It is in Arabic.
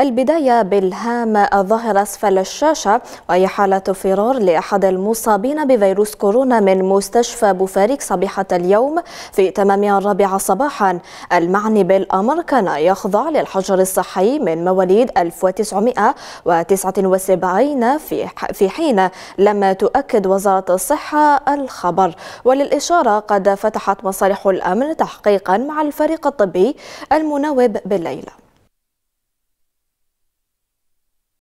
البداية بالهام الظاهر أسفل الشاشة وهي حالة فرار لأحد المصابين بفيروس كورونا من مستشفى بوفاريك صبيحة اليوم في تمام الرابعة صباحا المعني بالأمر كان يخضع للحجر الصحي من مواليد 1979 في في حين لم تؤكد وزارة الصحة الخبر وللإشارة قد فتحت مصالح الأمن تحقيقا مع الفريق الطبي المناوب بالليلة